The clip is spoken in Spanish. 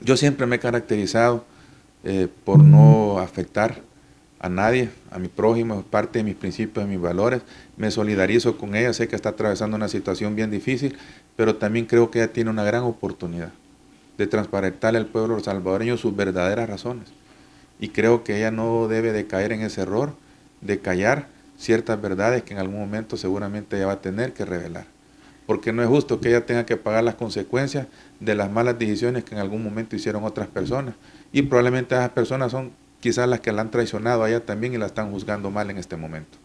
Yo siempre me he caracterizado eh, por no afectar a nadie, a mi prójimo, es parte de mis principios, de mis valores. Me solidarizo con ella, sé que está atravesando una situación bien difícil, pero también creo que ella tiene una gran oportunidad de transparentarle al pueblo salvadoreño sus verdaderas razones. Y creo que ella no debe de caer en ese error de callar ciertas verdades que en algún momento seguramente ella va a tener que revelar porque no es justo que ella tenga que pagar las consecuencias de las malas decisiones que en algún momento hicieron otras personas. Y probablemente esas personas son quizás las que la han traicionado allá ella también y la están juzgando mal en este momento.